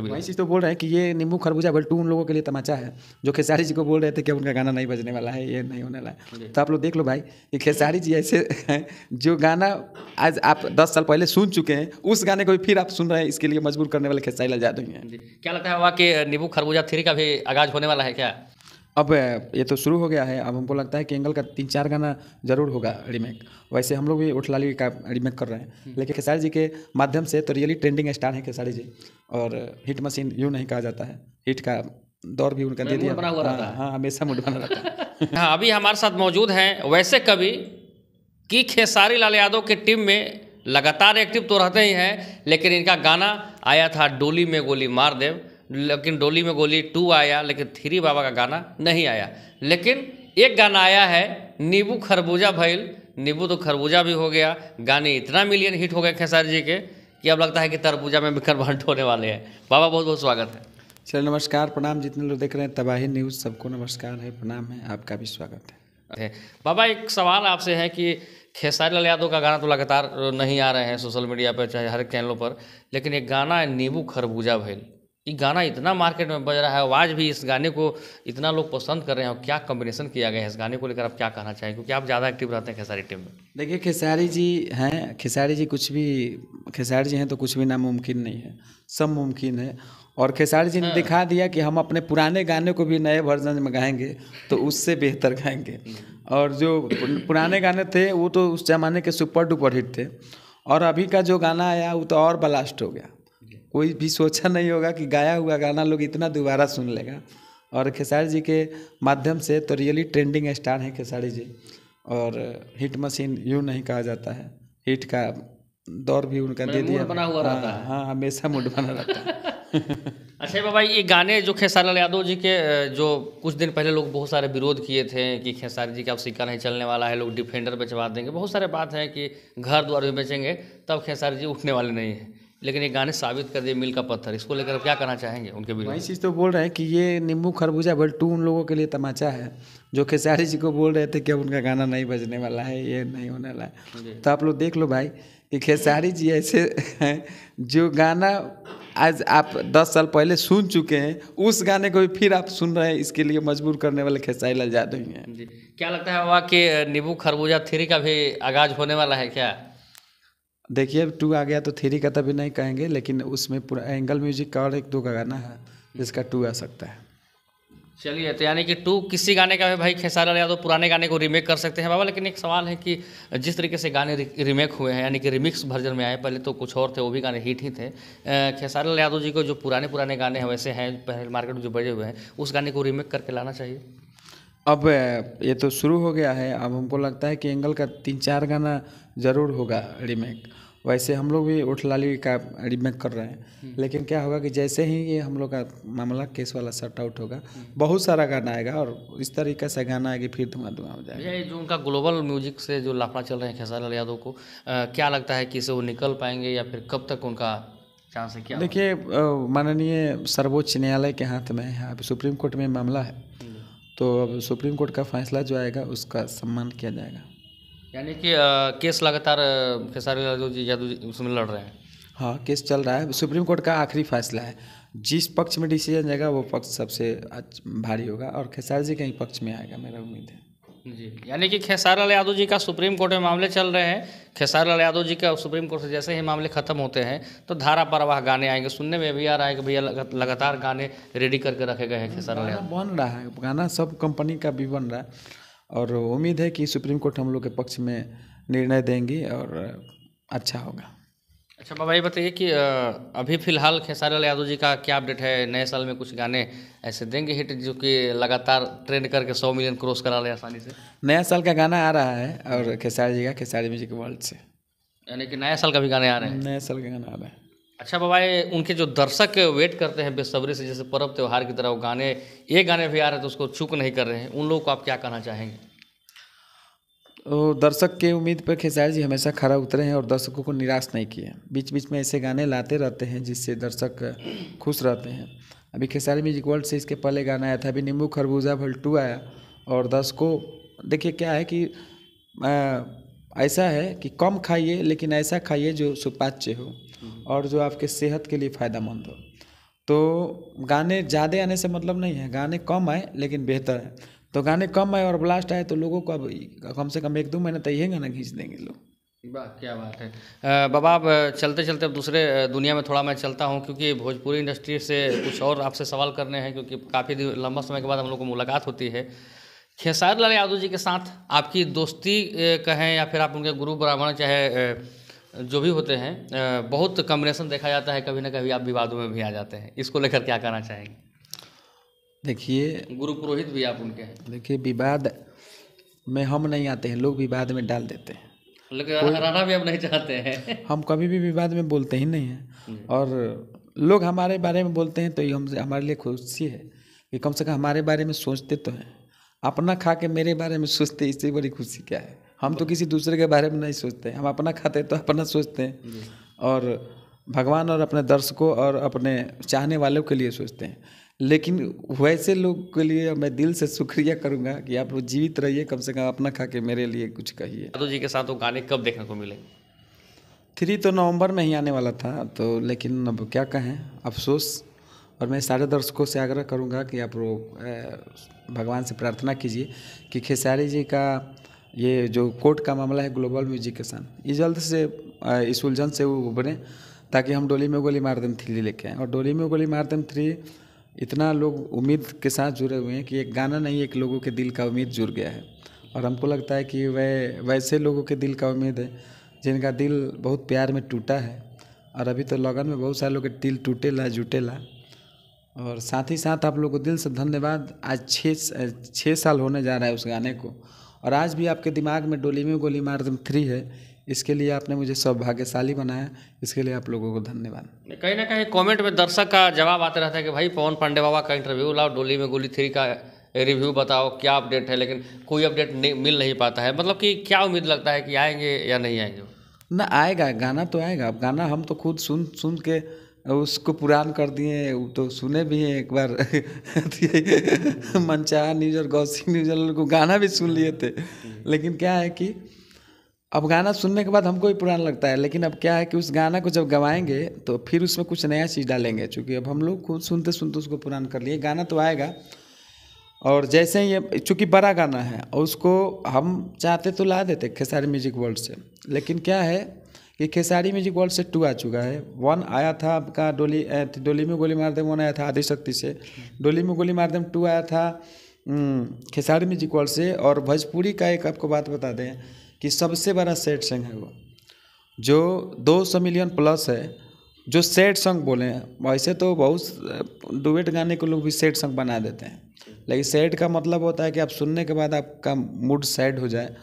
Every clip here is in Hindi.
वही चीज़ तो बोल रहे हैं कि ये नींबू खरबूजा बल्टू उन लोगों के लिए तमाचा है जो खेसारी जी को बोल रहे थे कि उनका गाना नहीं बजने वाला है ये नहीं होने वाला है तो आप लोग देख लो भाई कि खेसारी जी ऐसे जो गाना आज आप दस साल पहले सुन चुके हैं उस गाने को भी फिर आप सुन रहे हैं इसके लिए मजबूर करने वाले खेसारी लाल हुई हैं क्या लगता है वहाँ के नींबू खरबूजा थ्री का भी आगाज होने वाला है क्या अब ये तो शुरू हो गया है अब हमको लगता है कि एंगल का तीन चार गाना जरूर होगा रीमेक वैसे हम लोग भी उठलाली का रीमेक कर रहे हैं हम्म। लेकिन खेसारी जी के माध्यम से तो रियली ट्रेंडिंग स्टार है खेसारी जी और हिट मशीन यूँ नहीं कहा जाता है हिट का दौर भी उनका दे दिया हाँ, हाँ हमेशा मूड बना रहता है हाँ अभी हमारे साथ मौजूद हैं वैसे कभी कि खेसारी लाल यादव की टीम में लगातार एक्टिव तो रहते ही हैं लेकिन इनका गाना आया था डोली में गोली मार देव लेकिन डोली में गोली टू आया लेकिन थ्री बाबा का गाना नहीं आया लेकिन एक गाना आया है नींबू खरबूजा भैल नींबू तो खरबूजा भी हो गया गाने इतना मिलियन हिट हो गए खेसारी जी के कि अब लगता है कि तरबूजा में भी कन्वर्ट होने वाले हैं बाबा बहुत बहुत स्वागत है चलिए नमस्कार प्रणाम जितने लोग देख रहे हैं तबाही न्यूज़ सबको नमस्कार है प्रणाम है आपका भी स्वागत है बाबा एक सवाल आपसे है कि खेसारी लाल यादव का गाना तो लगातार नहीं आ रहे हैं सोशल मीडिया पर चाहे हर चैनलों पर लेकिन एक गाना है नींबू खरबूजा भैल ये गाना इतना मार्केट में बज रहा है और आज भी इस गाने को इतना लोग पसंद कर रहे हैं और क्या कॉम्बिनेशन किया गया है इस गाने को लेकर आप क्या कहना चाहेंगे क्योंकि आप ज़्यादा एक्टिव रहते हैं खेसारी टीम में देखिए खेसारी जी हैं खेसारी जी कुछ भी खेसारी जी हैं तो कुछ भी नामुमकिन नहीं है सब मुमकिन है और खेसारी जी ने हाँ। दिखा दिया कि हम अपने पुराने गाने को भी नए वर्जन में गाएंगे तो उससे बेहतर गाएंगे और जो पुराने गाने थे वो तो उस जमाने के सुपर डुपर हिट थे और अभी का जो गाना आया वो तो और ब्लास्ट हो गया कोई भी सोचा नहीं होगा कि गाया हुआ गाना लोग इतना दोबारा सुन लेगा और खेसारी जी के माध्यम से तो रियली ट्रेंडिंग स्टार हैं खेसारी जी और हिट मशीन यूँ नहीं कहा जाता है हिट का दौर भी उनका दे दिया बना हुआ रहता हाँ, है हाँ हमेशा मूड बना रहता है अच्छा बाबा ये गाने जो खेसारी यादव जी के जो कुछ दिन पहले लोग बहुत सारे विरोध किए थे कि खेसारी जी का अब सिक्का नहीं चलने वाला है लोग डिफेंडर बेचवा देंगे बहुत सारे बात हैं कि घर द्वार भी बेचेंगे तब खेसारी जी उठने वाले नहीं हैं लेकिन ये गाने साबित कर दिए मिल का पत्थर इसको लेकर क्या करना चाहेंगे उनके भी वही चीज़ तो बोल रहे हैं कि ये नींबू खरबूजा बल टू उन लोगों के लिए तमाचा है जो खेसारी जी को बोल रहे थे कि अब उनका गाना नहीं बजने वाला है ये नहीं होने वाला है तो आप लोग देख लो भाई कि खेसारी जी ऐसे हैं जो गाना आज आप दस साल पहले सुन चुके हैं उस गाने को भी फिर आप सुन रहे हैं इसके लिए मजबूर करने वाले खेसारी लाल यादव ही हैं क्या लगता है वहाँ के नींबू खरबूजा थ्री का भी आगाज होने वाला है क्या देखिए टू आ गया तो थ्री का तभी तो नहीं कहेंगे लेकिन उसमें पूरा एंगल म्यूजिक का और एक दो का गाना है जिसका टू आ सकता है चलिए तो यानी कि टू किसी गाने का भी भाई खेसारा या तो पुराने गाने को रीमेक कर सकते हैं बाबा लेकिन एक सवाल है कि जिस तरीके से गाने रीमेक हुए हैं यानी कि रिमिक्स वर्जन में आए पहले तो कुछ और थे वो भी गाने हिट ही थे खेसारा यादव जी को जो पुराने पुराने गाने हैं वैसे हैं पहले मार्केट में जो बजे हुए हैं उस गाने को रीमेक करके लाना चाहिए अब ये तो शुरू हो गया है अब हमको लगता है कि एंगल का तीन चार गाना ज़रूर होगा रीमेक वैसे हम लोग भी उठलाली का रिमेक कर रहे हैं हम्म। लेकिन क्या होगा कि जैसे ही ये हम लोग का मामला केस वाला सट आउट होगा बहुत सारा गाना आएगा और इस तरीके से गाना आएगी फिर धुआं धुआं हो जाएगा ये जो उनका ग्लोबल म्यूजिक से जो लाफड़ा चल रहे हैं खेसारी यादव को आ, क्या लगता है कि इसे वो निकल पाएंगे या फिर कब तक उनका चांस है क्या देखिए माननीय सर्वोच्च न्यायालय के हाथ में है हाँ, सुप्रीम कोर्ट में मामला है हम्म। तो अब सुप्रीम कोर्ट का फैसला जो आएगा उसका सम्मान किया जाएगा यानी कि केस लगातार खेसारी लाल जी यादव उसमें लड़ रहे हैं हाँ केस चल रहा है सुप्रीम कोर्ट का आखिरी फैसला है जिस पक्ष में डिसीजन जाएगा वो पक्ष सबसे भारी होगा और खेसारी जी कहीं पक्ष में आएगा मेरा उम्मीद है जी यानी कि लाल यादव जी का सुप्रीम कोर्ट में मामले चल रहे हैं लाल यादव जी का सुप्रीम कोर्ट से जैसे ही मामले खत्म होते हैं तो धारा परवाह गाने आएंगे सुनने में भी आ रहा है कि भैया लगातार गाने रेडी करके रखे गए हैं लाल यादव बन रहा है गाना सब कंपनी का भी बन रहा है और उम्मीद है कि सुप्रीम कोर्ट हम लोग के पक्ष में निर्णय देंगी और अच्छा होगा अच्छा बाबा ये बताइए कि अभी फ़िलहाल खेसारी लाल यादव जी का क्या अपडेट है नए साल में कुछ गाने ऐसे देंगे हिट जो कि लगातार ट्रेंड करके सौ मिलियन क्रॉस करा रहे आसानी से नया साल का गाना आ रहा है और खेसारी जी का खेसारी म्यूजिक वर्ल्ड से यानी कि नया साल का भी गाने आ रहे हैं नया साल का गाना आ रहा है अच्छा बाबा ये उनके जो दर्शक वेट करते हैं बेसब्री से जैसे पर्व त्यौहार की तरह वो गाने ये गाने भी आ रहे हैं तो उसको चूक नहीं कर रहे हैं उन लोगों को आप क्या कहना चाहेंगे तो दर्शक के उम्मीद पर खेसारी जी हमेशा खड़ा उतरे हैं और दर्शकों को निराश नहीं किए बीच बीच में ऐसे गाने लाते रहते हैं जिससे दर्शक खुश रहते हैं अभी खेसारी म्यूजिक वर्ल्ड से इसके पहले गाना आया था अभी नींबू खरबूजा भल्टू आया और दर्शकों देखिए क्या है कि आ, ऐसा है कि कम खाइए लेकिन ऐसा खाइए जो सुपाच्य हो और जो आपके सेहत के लिए फ़ायदेमंद हो तो गाने ज़्यादा आने से मतलब नहीं है गाने कम आए लेकिन बेहतर है तो गाने कम आए और ब्लास्ट आए तो लोगों को अब कम से कम एक दो महीने तो यही गाना खींच देंगे लोग वाह क्या बात है बाबा अब चलते चलते अब दूसरे दुनिया में थोड़ा मैं चलता हूँ क्योंकि भोजपुरी इंडस्ट्री से कुछ और आपसे सवाल करने हैं क्योंकि काफ़ी लंबा समय के बाद हम लोग को मुलाकात होती है खेसारी लाल यादव जी के साथ आपकी दोस्ती कहें या फिर आप उनके गुरु ब्राह्मण चाहे जो भी होते हैं बहुत कम्बिनेशन देखा जाता है कभी ना कभी आप विवादों में भी आ जाते हैं इसको लेकर क्या कहना चाहेंगे देखिए गुरु पुरोहित भी आप उनके हैं देखिए विवाद में हम नहीं आते हैं लोग विवाद में डाल देते हैं लेकिन रहना भी हम नहीं चाहते हैं हम कभी भी विवाद में बोलते ही नहीं हैं हम्म। और लोग हमारे बारे में बोलते हैं तो ये हमसे हमारे लिए खुशी है कि कम से कम हमारे बारे में सोचते तो हैं अपना खा के मेरे बारे में सोचते इससे बड़ी खुशी क्या है हम तो किसी दूसरे के बारे में नहीं सोचते हम अपना खाते तो अपना सोचते हैं और भगवान और अपने दर्शकों और अपने चाहने वालों के लिए सोचते हैं लेकिन वैसे लोग के लिए मैं दिल से शुक्रिया करूंगा कि आप लोग जीवित रहिए कम से कम अपना खा के मेरे लिए कुछ कहिए यादव जी के साथ वो गाने कब देखने को मिले थ्री तो नवंबर में ही आने वाला था तो लेकिन अब क्या कहें अफसोस और मैं सारे दर्शकों से आग्रह करूँगा कि आप लोग भगवान से प्रार्थना कीजिए कि खेसारी जी का ये जो कोर्ट का मामला है ग्लोबल म्यूजिक के साथ ये जल्द से इस उलझन से वो उभरें ताकि हम डोली में गोली मार दें थ्री लेके और डोली में गोली मार दें थ्री इतना लोग उम्मीद के साथ जुड़े हुए हैं कि एक गाना नहीं एक लोगों के दिल का उम्मीद जुड़ गया है और हमको लगता है कि वह वैसे लोगों के दिल का उम्मीद है जिनका दिल बहुत प्यार में टूटा है और अभी तो लगन में बहुत सारे लोग के दिल टूटेला जुटेला और साथ ही साथ आप लोगों को दिल से धन्यवाद आज छः छः साल होने जा रहा है उस गाने को और आज भी आपके दिमाग में डोलीमी गोली मार थ्री है इसके लिए आपने मुझे सौभाग्यशाली बनाया इसके लिए आप लोगों को धन्यवाद कहीं ना कहीं कमेंट में दर्शक का जवाब आते रहता है कि भाई पवन पांडे बाबा का इंटरव्यू लाओ डोली में गोली थ्री का रिव्यू बताओ क्या अपडेट है लेकिन कोई अपडेट मिल नहीं पाता है मतलब कि क्या उम्मीद लगता है कि आएंगे या नहीं आएंगे ना आएगा गाना तो आएगा अब गाना हम तो खुद सुन सुन के उसको पुरान कर दिए तो सुने भी हैं एक बार मंचा न्यूज और गौसिक न्यूज को गाना भी सुन लिए थे लेकिन क्या है कि अब गाना सुनने के बाद हमको भी पुराना लगता है लेकिन अब क्या है कि उस गाना को जब गवाएंगे तो फिर उसमें कुछ नया चीज़ डालेंगे चूँकि अब हम लोग खुद सुनते सुनते उसको पुरान कर लिए गाना तो आएगा और जैसे ही ये चूँकि बड़ा गाना है और उसको हम चाहते तो ला देते खेसारी म्यूजिक वर्ल्ड से लेकिन क्या है कि खेसारी म्यूजिक वर्ल्ड से टू आ चुका है वन आया था आपका डोली डोली में गोली मार दे वन आया था आदिशक्ति से डोली में गोली मार दे टू आया था हम्म, खेसारी म्यूजिक वर्ल्ड से और भोजपुरी का एक आपको बात बता दें कि सबसे बड़ा सैड सॉन्ग है वो जो 200 मिलियन प्लस है जो सैड सॉन्ग बोले हैं वैसे तो बहुत डुबेट गाने को लोग भी सैड सॉन्ग बना देते हैं लेकिन सैड का मतलब होता है कि आप सुनने के बाद आपका मूड सैड हो जाए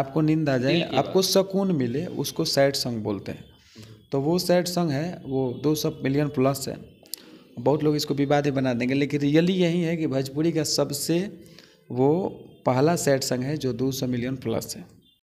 आपको नींद आ जाए आपको सुकून मिले उसको सैड सॉन्ग बोलते हैं तो वो सैड सॉन्ग है वो दो सौ मिलियन प्लस है बहुत लोग इसको विवाद ही बना देंगे लेकिन रियली यही है कि भोजपुरी का सबसे वो पहला सैड सॉन्ग है जो दो सौ मिलियन प्लस है